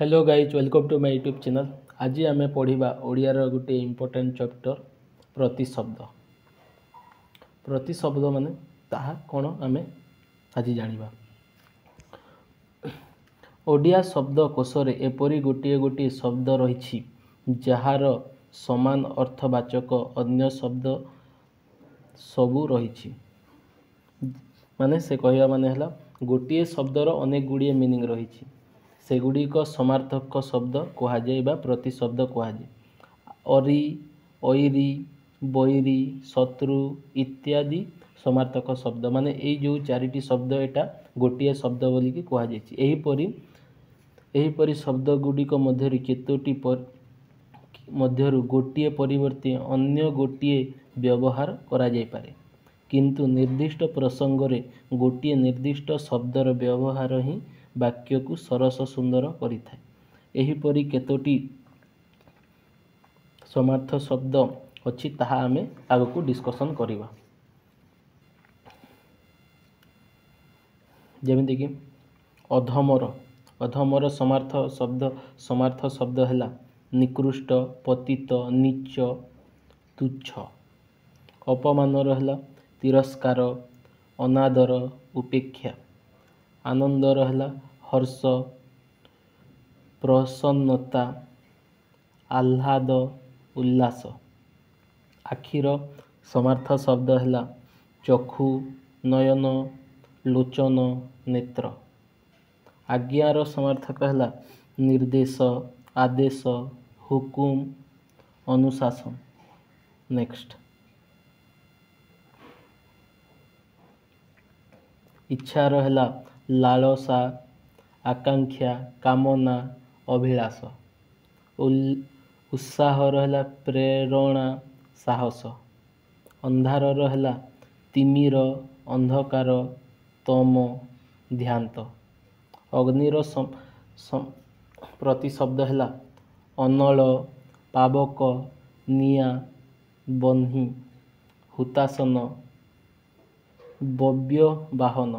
hello guys welcome to my YouTube channel ଆଜି ଆମେ ପଢ଼ିବା ଓଡ଼ିଆର ଗୋଟିଏ ଇମ୍ପୋର୍ଟାଣ୍ଟ ଚାପ୍ଟର ପ୍ରତିଶବ୍ଦ ପ୍ରତିଶବ୍ଦ ମାନେ ତାହା କ'ଣ ଆମେ ଆଜି ଜାଣିବା ଓଡ଼ିଆ ଶବ୍ଦକୋଷରେ ଏପରି ଗୋଟିଏ ଗୋଟିଏ ଶବ୍ଦ ରହିଛି ଯାହାର ସମାନ ଅର୍ଥବାଚକ ଅନ୍ୟ ଶବ୍ଦ ସବୁ ରହିଛି ମାନେ ସେ କହିବା ମାନେ ହେଲା ଗୋଟିଏ ଶବ୍ଦର ଅନେକ ଗୁଡ଼ିଏ ମିନିଂ ରହିଛି ସେଗୁଡ଼ିକ ସମାର୍ଥକ ଶବ୍ଦ କୁହାଯାଏ ବା ପ୍ରତିଶବ୍ଦ କୁହାଯାଏ ଅରି ଐରି ବୈରି ଶତ୍ରୁ ଇତ୍ୟାଦି ସମାର୍ଥକ ଶବ୍ଦ ମାନେ ଏଇ ଯେଉଁ ଚାରିଟି ଶବ୍ଦ ଏଇଟା ଗୋଟିଏ ଶବ୍ଦ ବୋଲିକି କୁହାଯାଇଛି ଏହିପରି ଏହିପରି ଶବ୍ଦଗୁଡ଼ିକ ମଧ୍ୟରୁ କେତୋଟି ମଧ୍ୟରୁ ଗୋଟିଏ ପରିବର୍ତ୍ତେ ଅନ୍ୟ ଗୋଟିଏ ବ୍ୟବହାର କରାଯାଇପାରେ କିନ୍ତୁ ନିର୍ଦ୍ଦିଷ୍ଟ ପ୍ରସଙ୍ଗରେ ଗୋଟିଏ ନିର୍ଦ୍ଦିଷ୍ଟ ଶବ୍ଦର ବ୍ୟବହାର ହିଁ ବାକ୍ୟକୁ ସରସ ସୁନ୍ଦର କରିଥାଏ ଏହିପରି କେତୋଟି ସମାର୍ଥ ଶବ୍ଦ ଅଛି ତାହା ଆମେ ଆଗକୁ ଡିସ୍କସନ୍ କରିବା ଯେମିତିକି ଅଧମର ଅଧମର ସମାର୍ଥ ଶବ୍ଦ ସମାର୍ଥ ଶବ୍ଦ ହେଲା ନିକୃଷ୍ଟ ପତିତ ନୀଚ ତୁଚ୍ଛ ଅପମାନର ହେଲା ତିରସ୍କାର ଅନାଦର ଉପେକ୍ଷା ଆନନ୍ଦର ହେଲା ହର୍ଷ ପ୍ରସନ୍ନତା ଆହ୍ଲାଦ ଉଲ୍ଲାସ ଆଖିର ସମାର୍ଥ ଶବ୍ଦ ହେଲା ଚକ୍ଷୁ ନୟନ ଲୋଚନ ନେତ୍ର ଆଜ୍ଞାର ସମାର୍ଥକ ହେଲା ନିର୍ଦ୍ଦେଶ ଆଦେଶ ହୁକୁମ ଅନୁଶାସନ ନେକ୍ସଟ ଇଚ୍ଛାର ହେଲା ଲାଳସା ଆକାଂକ୍ଷା କାମନା ଅଭିଳାଷ ଉତ୍ସାହର ହେଲା ପ୍ରେରଣା ସାହସ ଅନ୍ଧାରର ହେଲା ତିମିର ଅନ୍ଧକାର ତମ ଧ୍ୟାନ୍ତ ଅଗ୍ନିର ପ୍ରତିଶବ୍ଦ ହେଲା ଅନଳ ପାବକ ନିଆଁ ବହ୍ନି ହୁତାସନ ବବ୍ୟ ବାହନ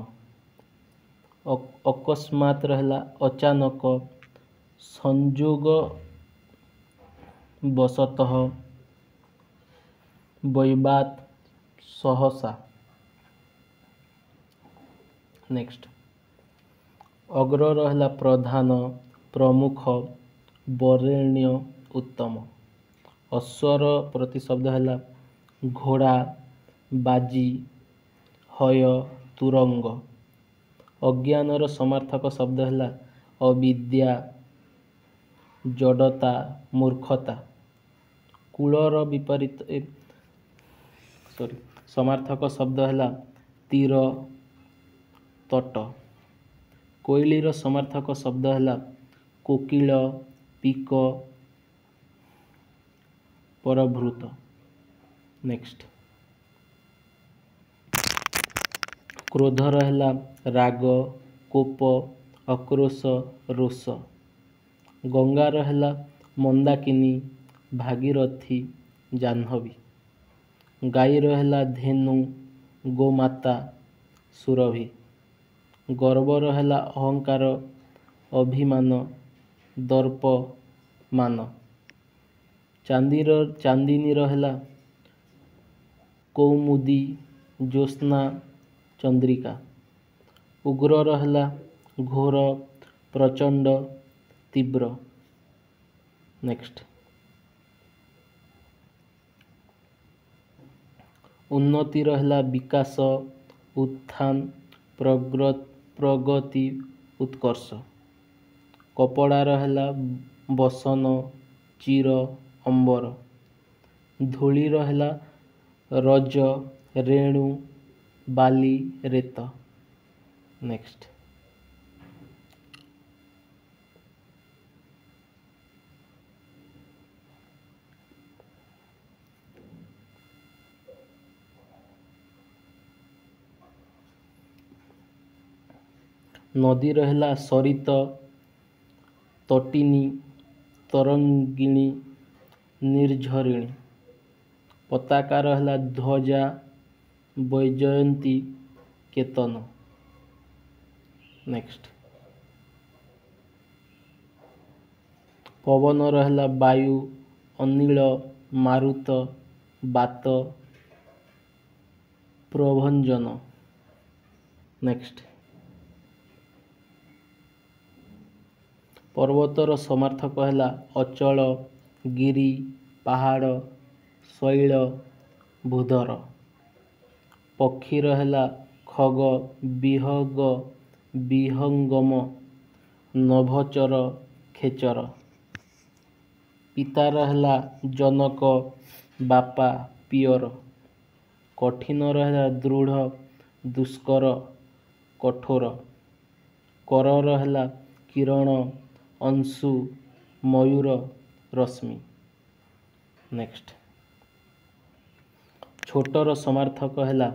ଅକସ୍ମାତ୍ ରହିଲା ଅଚାନକ ସଂଯୋଗବଶତଃ ବୈବାତ୍ ସହସା ନେକ୍ସଟ୍ ଅଗ୍ର ରହିଲା ପ୍ରଧାନ ପ୍ରମୁଖ ବରେଣ୍ୟ ଉତ୍ତମ ଅଶ୍ୱର ପ୍ରତିଶବ୍ଦ ହେଲା ଘୋଡ଼ା ବାଜି ହୟ ତୁରଙ୍ଗ ଅଜ୍ଞାନର ସମାର୍ଥକ ଶବ୍ଦ ହେଲା ଅବିଦ୍ୟା ଜଡ଼ତା ମୂର୍ଖତା କୂଳର ବିପରୀତ ସରି ସମାର୍ଥକ ଶବ୍ଦ ହେଲା ତୀର ତଟ କୋଇଲିର ସମାର୍ଥକ ଶବ୍ଦ ହେଲା କୋକିଳ ପିକ ପରଭୃତ ନେକ୍ସଟ କ୍ରୋଧର ହେଲା ରାଗ କୋପ ଅକ୍ରୋଶ ରୋଷ ଗଙ୍ଗାର ହେଲା ମନ୍ଦାକିନୀ ଭାଗିରଥୀ ଜାହ୍ନବୀ ଗାଈର ହେଲା ଧେନୁ ଗୋମାତା ସୁରଭି ଗର୍ବର ହେଲା ଅହଙ୍କାର ଅଭିମାନ ଦର୍ପ ମାନ ଚାନ୍ଦିର ଚାନ୍ଦିନୀର ହେଲା କୌମୁଦି ଜ୍ୟୋତ୍ସ୍ନା चन्द्रिक उग्र रहला घोर प्रचण्ड तीव्र नेक्स्ट रहला विकास, उत्थान प्रग प्रगति उत्कर्ष कपड़ा रहला बसन चीर, अम्बर रहला रज रेणु बाली रेता नेक्स्ट ନଦୀ ରହିଲା ସରିତ ତଟିନୀ ତରଙ୍ଗିଣୀ ନିର୍ଝରିଣୀ ପତାକା ରହିଲା ଧ୍ୱଜା ବୈଜୟନ୍ତୀ କେତନ ନେକ୍ସଟ ପବନର ହେଲା ବାୟୁ ଅନିଳ ମାରୁତ ବାତ ପ୍ରଭଞ୍ଜନ ନେକ୍ସଟ ପର୍ବତର ସମର୍ଥକ ହେଲା ଅଚଳ ଗିରି ପାହାଡ଼ ଶୈଳ ଭୂଧର ପକ୍ଷୀର ହେଲା ଖଗ ବିହଗ ବିହଙ୍ଗମ ନଭଚର ଖେଚର ପିତାର ହେଲା ଜନକ ବାପା ପିଅର କଠିନର ହେଲା ଦୃଢ଼ ଦୁଷ୍କର କଠୋର କରର ହେଲା କିରଣ ଅଂଶୁ ମୟୂର ରଶ୍ମି ନେକ୍ସଟ ଛୋଟର ସମାର୍ଥକ ହେଲା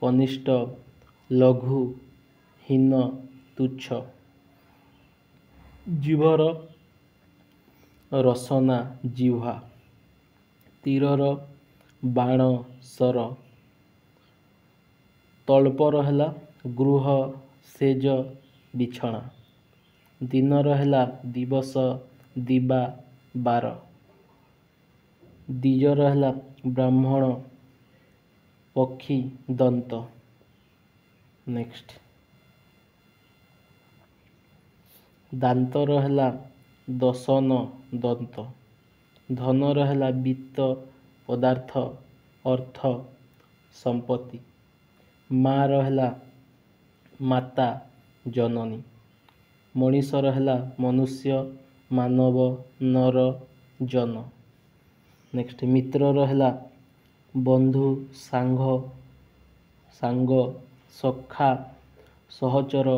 କନିଷ୍ଠ ଲଘୁ ହୀନ ତୁଚ୍ଛ ଜିଭର ରସନା ଜିହ୍ୱା ତୀରର ବାଣ ସର ତଳ୍ପର ହେଲା ଗୃହ ସେଜ ବିଛଣା ଦିନର ହେଲା ଦିବସ ଦିବା ବାର ଦିଜର ହେଲା ବ୍ରାହ୍ମଣ ପକ୍ଷୀ ଦନ୍ତ ନେକ୍ସଟ ଦାନ୍ତର ହେଲା ଦଶନ ଦନ୍ତ ଧନର ହେଲା ବିତ୍ତ ପଦାର୍ଥ ଅର୍ଥ ସମ୍ପତ୍ତି ମାଆର ହେଲା ମାତା ଜନନୀ ମଣିଷର ହେଲା ମନୁଷ୍ୟ ମାନବ ନର ଜନ ନେକ୍ସଟ ମିତ୍ରର ହେଲା ବନ୍ଧୁ ସାଙ୍ଗ ସାଙ୍ଗ ସଖା ସହଚର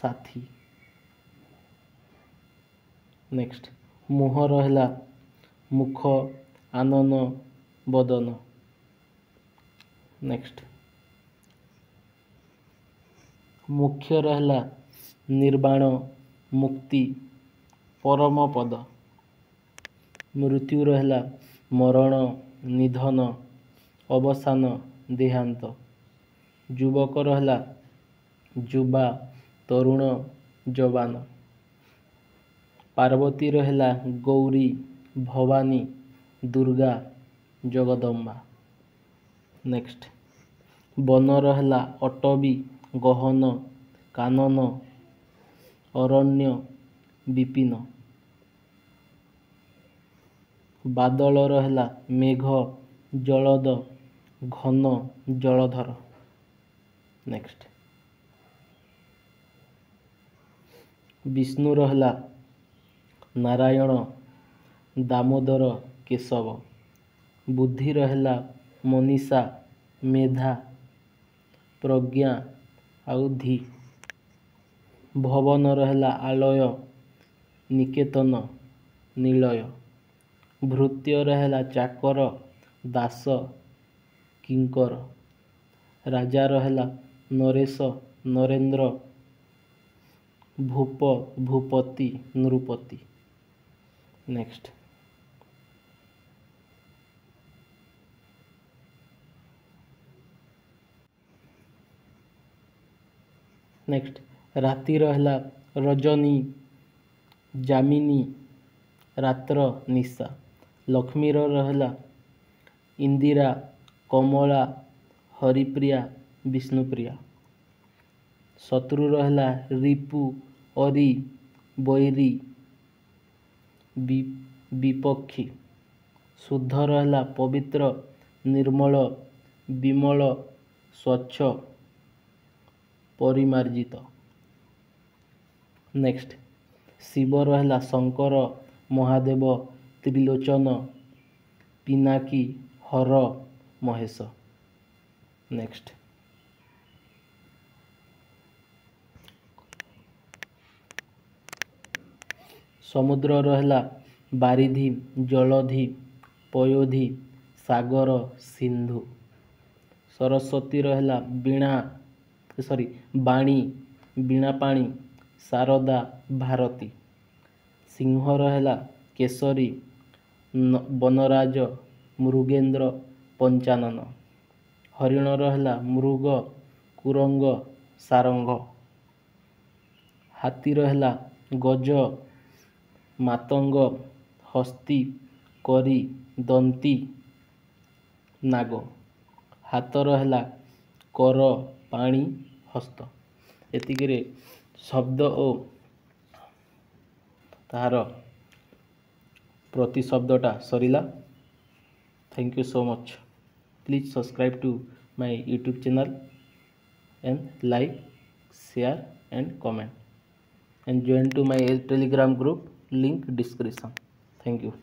ସାଥି ନେକ୍ସଟ ମୁହଁର ହେଲା ମୁଖ ଆନନ ବଦନ ନେକ୍ସଟ ମୁଖ୍ୟର ହେଲା ନିର୍ବାଣ ମୁକ୍ତି ପରମ ପଦ ମୃତ୍ୟୁର ହେଲା ମରଣ ନିଧନ ଅବସାନ ଦେହାନ୍ତ ଯୁବକର ହେଲା ଯୁବା ତରୁଣ ଯବାନ ପାର୍ବତୀର ହେଲା ଗୌରୀ ଭବାନୀ ଦୁର୍ଗା ଜଗଦମ୍ବା ନେକ୍ସଟ ବନର ହେଲା ଅଟବୀ ଗହନ କାନନ ଅରଣ୍ୟ ବିପିନ ବାଦଳର ହେଲା ମେଘ ଜଳଦ ଘନ ଜଳଧର ନେକ୍ସଟ ବିଷ୍ଣୁର ହେଲା ନାରାୟଣ ଦାମୋଦର କେଶବ ବୁଦ୍ଧିର ହେଲା ମନୀଷା ମେଧା ପ୍ରଜ୍ଞା ଆଉ ଧି ଭବନର ହେଲା ଆଲୟ ନିକେତନ ନିଳୟ ଭୃତ୍ୟର ହେଲା ଚାକର ଦାସ कर राजा ररेश नरेन्द्र भूप भूपति नृपति नेक्स्ट, राती रहला, रजनी जामिन रात्र निशा लक्ष्मी र इन्दिरा କମଳା ହରିପ୍ରିୟା ବିଷ୍ଣୁପ୍ରିୟା ଶତ୍ରୁର ହେଲା ରିପୁ ଅରି ବୈରୀ ବିପକ୍ଷୀ ଶୁଦ୍ଧର ହେଲା ପବିତ୍ର ନିର୍ମଳ ବିମଳ ସ୍ୱଚ୍ଛ ପରିମାର୍ଜିତ ନେକ୍ସଟ ଶିବର ହେଲା ଶଙ୍କର ମହାଦେବ ତ୍ରିଲୋଚନ ପିନାକୀ ହର ମହେଶ ନେକ୍ସଟ ସମୁଦ୍ରର ହେଲା ବାରିଧି ଜଳଧି ପୟୋଧି ସାଗର ସିନ୍ଧୁ ସରସ୍ୱତୀର ହେଲା ବୀଣା ସରି ବାଣୀ ବୀଣା ପାଣି ଶାରଦା ଭାରତୀ ସିଂହର ହେଲା କେଶରୀ ବନରାଜ ମୃଗେନ୍ଦ୍ର ପଞ୍ଚାନନ ହରିଣର ହେଲା ମୃଗ କୁରଙ୍ଗ ସାରଙ୍ଗ ହାତୀର ହେଲା ଗଜ ମାତଙ୍ଗ ହସ୍ତି କରି ଦନ୍ତୀ ନାଗ ହାତର ହେଲା କର ପାଣି ହସ୍ତ ଏତିକିରେ ଶବ୍ଦ ଓ ତାହାର ପ୍ରତିଶବ୍ଦଟା ସରିଲା thank you so much please subscribe to my youtube channel and like share and comment and join to my telegram group link description thank you